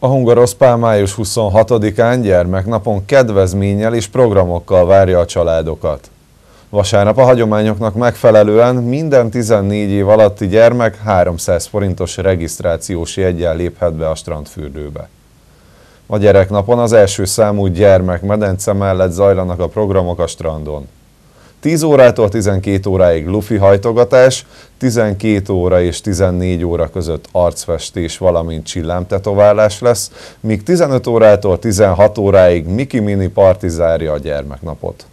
A Hungaroszpál május 26-án gyermeknapon kedvezménnyel és programokkal várja a családokat. Vasárnap a hagyományoknak megfelelően minden 14 év alatti gyermek 300 forintos regisztrációs jegyen léphet be a strandfürdőbe. A gyereknapon az első számú gyermekmedence mellett zajlanak a programok a strandon. 10 órától 12 óráig lufi hajtogatás, 12 óra és 14 óra között arcfestés, valamint csillámtetoválás lesz, míg 15 órától 16 óráig Miki Mini partizárja a gyermeknapot.